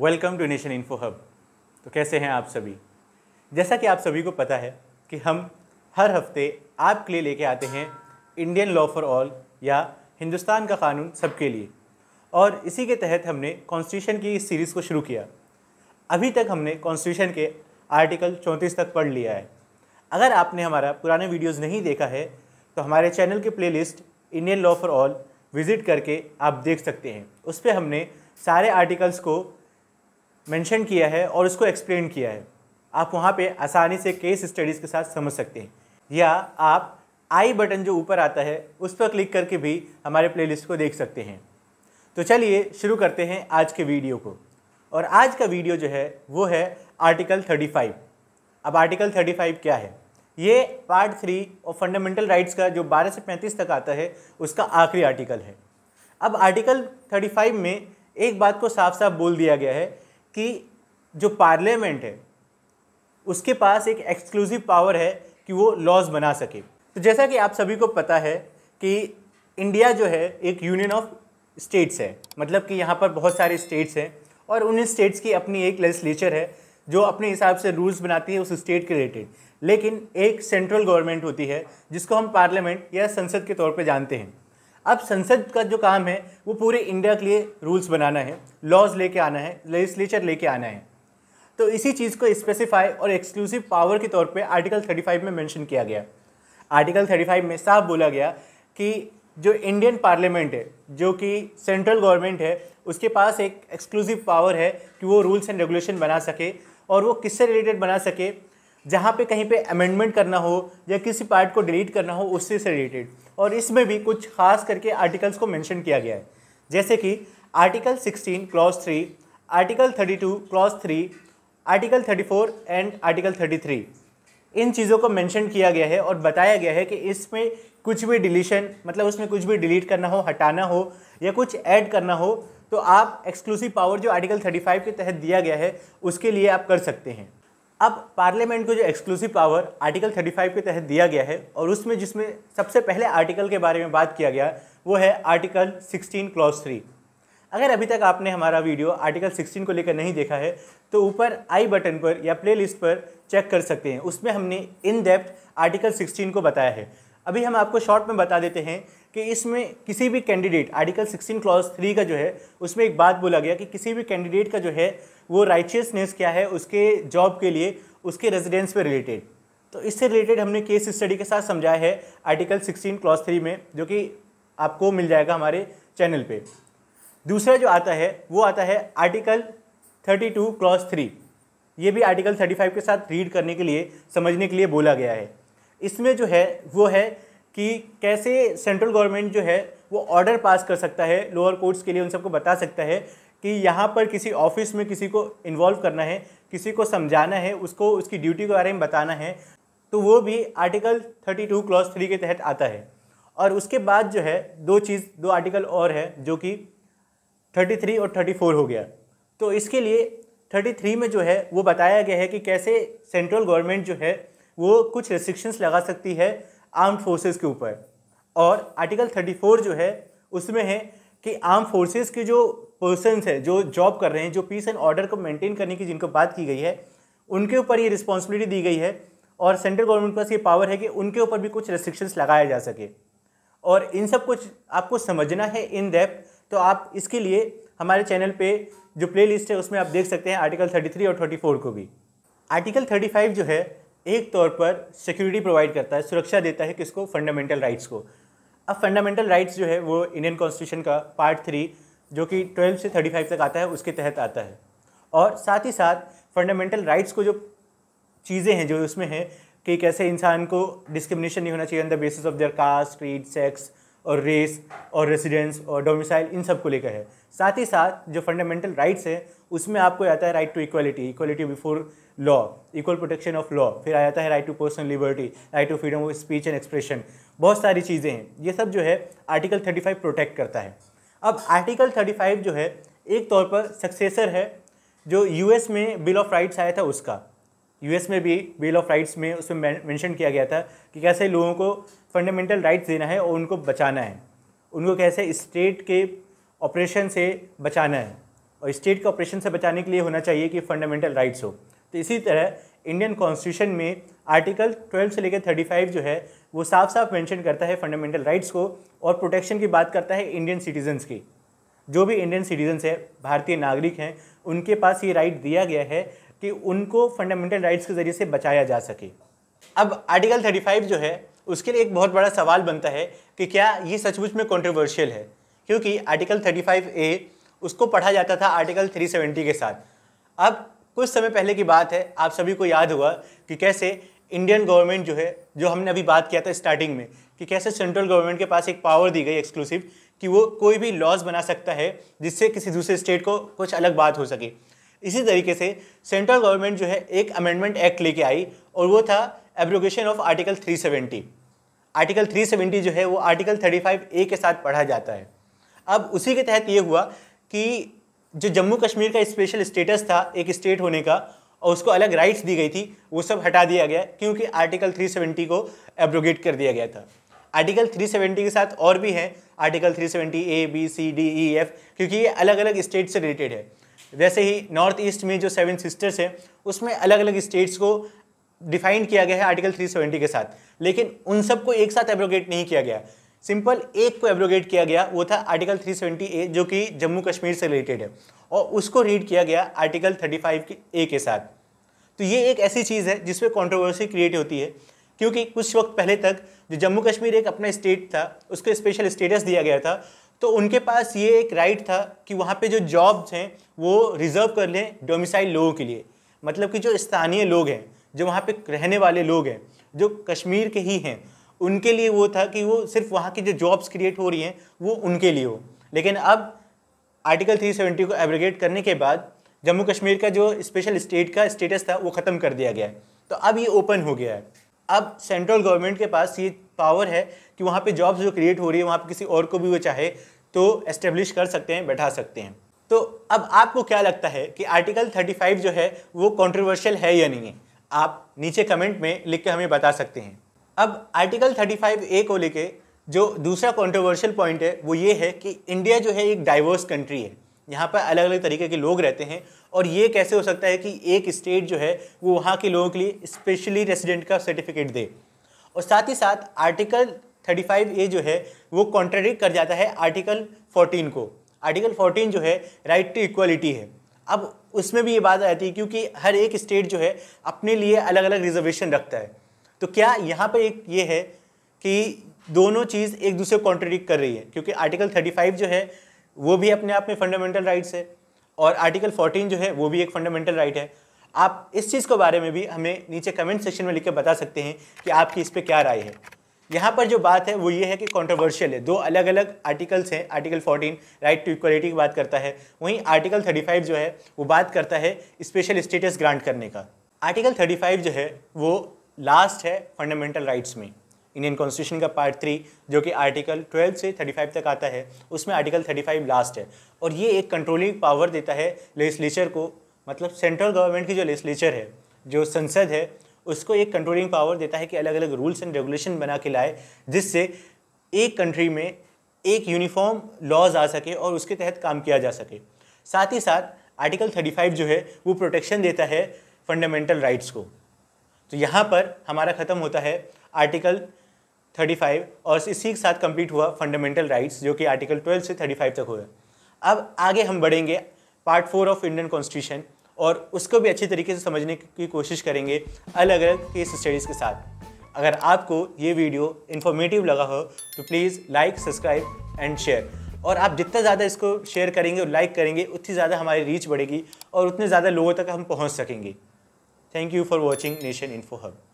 welcome to nation info hub तो कैसे हैं आप सभी जैसा कि आप सभी को पता है कि हम हर हफ्ते आपके लिए लेके आते हैं इंडियन लॉ फॉर ऑल या हिंदुस्तान का कानून सबके लिए और इसी के तहत हमने कॉन्स्टिट्यूशन की इस सीरीज़ को शुरू किया अभी तक हमने कॉन्स्टिट्यूशन के आर्टिकल चौंतीस तक पढ़ लिया है अगर आपने हमारा पुराने वीडियोज़ नहीं देखा है तो हमारे चैनल के playlist Indian law for all visit करके आप देख सकते हैं उस पर हमने सारे आर्टिकल्स को मेंशन किया है और उसको एक्सप्लेन किया है आप वहाँ पे आसानी से केस स्टडीज़ के साथ समझ सकते हैं या आप आई बटन जो ऊपर आता है उस पर क्लिक करके भी हमारे प्लेलिस्ट को देख सकते हैं तो चलिए शुरू करते हैं आज के वीडियो को और आज का वीडियो जो है वो है आर्टिकल 35 अब आर्टिकल 35 क्या है ये पार्ट थ्री और फंडामेंटल राइट्स का जो 12 से 35 तक आता है उसका आखिरी आर्टिकल है अब आर्टिकल 35 में एक बात को साफ साफ बोल दिया गया है कि जो पार्लियामेंट है उसके पास एक एक्सक्लूसिव पावर है कि वो लॉज बना सके तो जैसा कि आप सभी को पता है कि इंडिया जो है एक यूनियन ऑफ स्टेट्स है मतलब कि यहाँ पर बहुत सारे स्टेट्स हैं और उन स्टेट्स की अपनी एक लेजिस्लेचर है जो अपने हिसाब से रूल्स बनाती है उस स्टेट के रिलेटेड लेकिन एक सेंट्रल गवर्नमेंट होती है जिसको हम पार्लियामेंट या संसद के तौर पर जानते हैं अब संसद का जो काम है वो पूरे इंडिया के लिए रूल्स बनाना है लॉज लेके आना है लेजिस्लेचर लेके आना है तो इसी चीज़ को स्पेसिफाई और एक्सक्लूसिव पावर के तौर पे आर्टिकल 35 में मेंशन किया गया आर्टिकल 35 में साफ बोला गया कि जो इंडियन पार्लियामेंट है जो कि सेंट्रल गवर्नमेंट है उसके पास एक एक्सक्लूसिव पावर है कि वो रूल्स एंड रेगुलेशन बना सके और वो किससे रिलेटेड बना सके जहाँ पे कहीं पे अमेंडमेंट करना हो या किसी पार्ट को डिलीट करना हो उससे से रिलेटेड और इसमें भी कुछ खास करके आर्टिकल्स को मेंशन किया गया है जैसे कि article 16 clause three article 32 clause three article 34 and article 33 इन चीज़ों को मेंशन किया गया है और बताया गया है कि इसमें कुछ भी डिलीशन मतलब उसमें कुछ भी डिलीट करना हो हटाना हो या कुछ ऐड करना हो तो आप एक्सक्लूसिव पावर जो आर्टिकल 35 के तहत दिया गया है उसके लिए आप कर सकते हैं अब पार्लियामेंट को जो एक्सक्लूसिव पावर आर्टिकल 35 के तहत दिया गया है और उसमें जिसमें सबसे पहले आर्टिकल के बारे में बात किया गया वो है आर्टिकल 16 क्लॉज थ्री अगर अभी तक आपने हमारा वीडियो आर्टिकल 16 को लेकर नहीं देखा है तो ऊपर आई बटन पर या प्लेलिस्ट पर चेक कर सकते हैं उसमें हमने इन डेप्थ आर्टिकल 16 को बताया है अभी हम आपको शॉर्ट में बता देते हैं कि इसमें किसी भी कैंडिडेट आर्टिकल 16 क्लॉज थ्री का जो है उसमें एक बात बोला गया कि किसी भी कैंडिडेट का जो है वो राइचियसनेस क्या है उसके जॉब के लिए उसके रेजिडेंस पे रिलेटेड तो इससे रिलेटेड हमने केस स्टडी के साथ समझाया है आर्टिकल 16 क्लॉज थ्री में जो कि आपको मिल जाएगा हमारे चैनल पर दूसरा जो आता है वो आता है article thirty two clause three ये भी आर्टिकल थर्टी फाइव के साथ रीड करने के लिए समझने के लिए बोला गया है इसमें जो है वो है कि कैसे सेंट्रल गवर्नमेंट जो है वो ऑर्डर पास कर सकता है लोअर कोर्ट्स के लिए उन सबको बता सकता है कि यहाँ पर किसी ऑफिस में किसी को इन्वॉल्व करना है किसी को समझाना है उसको उसकी ड्यूटी के बारे में बताना है तो वो भी आर्टिकल 32 क्लॉज थ्री के तहत आता है और उसके बाद जो है दो चीज़ दो आर्टिकल और है जो कि 33 और 34 हो गया तो इसके लिए 33 में जो है वो बताया गया है कि कैसे सेंट्रल गवर्नमेंट जो है वो कुछ रेस्ट्रिक्शंस लगा सकती है आर्म फोर्सेस के ऊपर और आर्टिकल 34 जो है उसमें है कि आर्म फोर्सेस के जो पर्सनस हैं जो जॉब कर रहे हैं जो पीस एंड ऑर्डर को मेंटेन करने की जिनको बात की गई है उनके ऊपर ये रिस्पॉन्सिबिलिटी दी गई है और सेंट्रल गवर्नमेंट के पास ये पावर है कि उनके ऊपर भी कुछ रेस्ट्रिक्शंस लगाया जा सके और इन सब कुछ आपको समझना है इन डेप्थ तो आप इसके लिए हमारे चैनल पे जो प्लेलिस्ट है उसमें आप देख सकते हैं आर्टिकल 33 और 34 को भी आर्टिकल 35 जो है एक तौर पर सिक्योरिटी प्रोवाइड करता है सुरक्षा देता है किसको फंडामेंटल राइट्स को अब फंडामेंटल राइट्स जो है वो इंडियन कॉन्स्टिट्यूशन का पार्ट थ्री जो कि ट्वेल्व से थर्टी फाइव तक आता है उसके तहत आता है और साथ ही साथ फंडामेंटल राइट्स को जो चीज़ें हैं जो उसमें हैं कि कैसे इंसान को डिस्क्रिमिनेशन नहीं होना चाहिए on the basis of their caste creed sex और रेस और रेसिडेंस और डोमिसाइल इन सब को लेकर है साथ ही साथ जो फंडामेंटल राइट्स है उसमें आपको आता है right to equality equality before law equal protection of law फिर आ जाता है right to personal liberty right to freedom of speech and expression बहुत सारी चीज़ें हैं ये सब जो है आर्टिकल थर्टी फाइव प्रोटेक्ट करता है अब आर्टिकल थर्टी फाइव जो है एक तौर पर सक्सेसर है जो यू एस में बिल ऑफ राइट्स आया था उसका यू एस में भी बिल ऑफ राइट्स में उसमें मैंशन किया गया था कि कैसे लोगों को फंडामेंटल राइट्स देना है और उनको बचाना है उनको कैसे स्टेट के ऑपरेशन से बचाना है और स्टेट के ऑपरेशन से बचाने के लिए होना चाहिए कि फंडामेंटल राइट्स हो तो इसी तरह इंडियन कॉन्स्टिट्यूशन में आर्टिकल 12 से लेकर 35 जो है वो साफ साफ मेंशन करता है फंडामेंटल राइट्स को और प्रोटेक्शन की बात करता है इंडियन सिटीजन्स की जो भी इंडियन सिटीजन्स है भारतीय नागरिक हैं उनके पास ये राइट दिया गया है कि उनको फंडामेंटल राइट्स के ज़रिए से बचाया जा सके अब आर्टिकल 35 जो है उसके लिए एक बहुत बड़ा सवाल बनता है कि क्या ये सचमुच में कॉन्ट्रोवर्शियल है क्योंकि आर्टिकल 35 ए उसको पढ़ा जाता था आर्टिकल 370 के साथ अब कुछ समय पहले की बात है आप सभी को याद हुआ कि कैसे इंडियन गवर्नमेंट जो है जो हमने अभी बात किया था स्टार्टिंग में कि कैसे सेंट्रल गवर्नमेंट के पास एक पावर दी गई एक्सक्लूसिव कि वो कोई भी लॉज बना सकता है जिससे किसी दूसरे स्टेट को कुछ अलग बात हो सके इसी तरीके से सेंट्रल गवर्नमेंट जो है एक अमेंडमेंट एक्ट लेके आई और वो था एब्रोगेशन ऑफ आर्टिकल 370 आर्टिकल 370 जो है वो आर्टिकल 35 ए के साथ पढ़ा जाता है अब उसी के तहत ये हुआ कि जो जम्मू कश्मीर का स्पेशल स्टेटस था एक स्टेट होने का और उसको अलग राइट्स दी गई थी वो सब हटा दिया गया क्योंकि आर्टिकल 370 को एब्रोगेट कर दिया गया था आर्टिकल 370 के साथ और भी हैं article 370 A B C D E F क्योंकि ये अलग अलग स्टेट से रिलेटेड है वैसे ही नॉर्थ ईस्ट में जो सेवन सिस्टर्स हैं उसमें अलग अलग स्टेट्स को डिफाइन किया गया है आर्टिकल 370 के साथ लेकिन उन सबको एक साथ एब्रोगेट नहीं किया गया सिंपल एक को एब्रोगेट किया गया वो था आर्टिकल 370 ए जो कि जम्मू कश्मीर से रिलेटेड है और उसको रीड किया गया आर्टिकल 35 के ए के साथ तो ये एक ऐसी चीज़ है जिसमें कॉन्ट्रोवर्सी क्रिएट होती है क्योंकि कुछ वक्त पहले तक जो जम्मू कश्मीर एक अपना स्टेट था उसको स्पेशल स्टेटस दिया गया था तो उनके पास ये एक राइट था कि वहाँ पे जो जॉब्स हैं वो रिजर्व कर लें डोमिसाइल लोगों के लिए मतलब कि जो स्थानीय लोग हैं जो वहाँ पे रहने वाले लोग हैं जो कश्मीर के ही हैं उनके लिए वो था कि वो सिर्फ वहाँ की जो जॉब्स क्रिएट हो रही हैं वो उनके लिए हो लेकिन अब आर्टिकल 370 को एब्रिगेट करने के बाद जम्मू कश्मीर का जो स्पेशल स्टेट का स्टेटस था वो ख़त्म कर दिया गया है तो अब ये ओपन हो गया है अब सेंट्रल गवर्नमेंट के पास ये पावर है कि वहाँ पे जॉब्स जो क्रिएट हो रही है वहाँ पे किसी और को भी वो चाहे तो एस्टेब्लिश कर सकते हैं बैठा सकते हैं तो अब आपको क्या लगता है कि आर्टिकल 35 जो है वो कॉन्ट्रोवर्शियल है या नहीं है आप नीचे कमेंट में लिख के हमें बता सकते हैं अब आर्टिकल 35 ए को लेके जो दूसरा कंट्रोवर्शियल पॉइंट है वो ये है कि इंडिया जो है एक डाइवर्स कंट्री है यहाँ पर अलग अलग तरीके के लोग रहते हैं और ये कैसे हो सकता है कि एक स्टेट जो है वो वहाँ के लोगों के लिए स्पेशली रेसिडेंट का सर्टिफिकेट दे और साथ ही साथ आर्टिकल 35 ए जो है वो कॉन्ट्रेडिक्ट कर जाता है आर्टिकल 14 को आर्टिकल 14 जो है राइट टू इक्वलिटी है अब उसमें भी ये बात आती है क्योंकि हर एक स्टेट जो है अपने लिए अलग अलग रिजर्वेशन रखता है तो क्या यहाँ पर एक ये है कि दोनों चीज़ एक दूसरे को कॉन्ट्रडिक्ट कर रही है क्योंकि आर्टिकल 35 जो है वो भी अपने आप में फंडामेंटल राइट्स है और आर्टिकल 14 जो है वो भी एक फंडामेंटल राइट है आप इस चीज़ के बारे में भी हमें नीचे कमेंट सेक्शन में लिख के बता सकते हैं कि आपकी इस पर क्या राय है यहाँ पर जो बात है वो ये है कि कंट्रोवर्शियल है दो अलग अलग आर्टिकल्स हैं आर्टिकल 14 राइट टू इक्वलिटी की बात करता है वहीं आर्टिकल 35 जो है वो बात करता है स्पेशल स्टेटस ग्रांट करने का आर्टिकल 35 जो है वो लास्ट है फंडामेंटल राइट्स में इंडियन कॉन्स्टिट्यूशन का पार्ट थ्री जो कि आर्टिकल ट्वेल्व से थर्टी तक आता है उसमें आर्टिकल थर्टी लास्ट है और ये एक कंट्रोलिंग पावर देता है लेजिस्लेचर को मतलब सेंट्रल गवर्नमेंट की जो लेजिस्लेचर है जो संसद है उसको एक कंट्रोलिंग पावर देता है कि अलग अलग रूल्स एंड रेगुलेशन बना के लाए जिससे एक कंट्री में एक यूनिफॉर्म लॉज आ सके और उसके तहत काम किया जा सके साथ ही साथ आर्टिकल 35 जो है वो प्रोटेक्शन देता है फंडामेंटल राइट्स को तो यहाँ पर हमारा ख़त्म होता है आर्टिकल 35 और इसी के साथ कंप्लीट हुआ फंडामेंटल राइट्स जो कि आर्टिकल 12 से 35 तक हुआ अब आगे हम बढ़ेंगे part four of Indian constitution और उसको भी अच्छी तरीके से समझने की कोशिश करेंगे अलग अलग केस स्टडीज़ के साथ अगर आपको ये वीडियो इन्फॉर्मेटिव लगा हो तो please like subscribe and share और आप जितना ज़्यादा इसको शेयर करेंगे और लाइक करेंगे उतनी ज़्यादा हमारी रीच बढ़ेगी और उतने ज़्यादा लोगों तक हम पहुँच सकेंगे thank you for watching nation info hub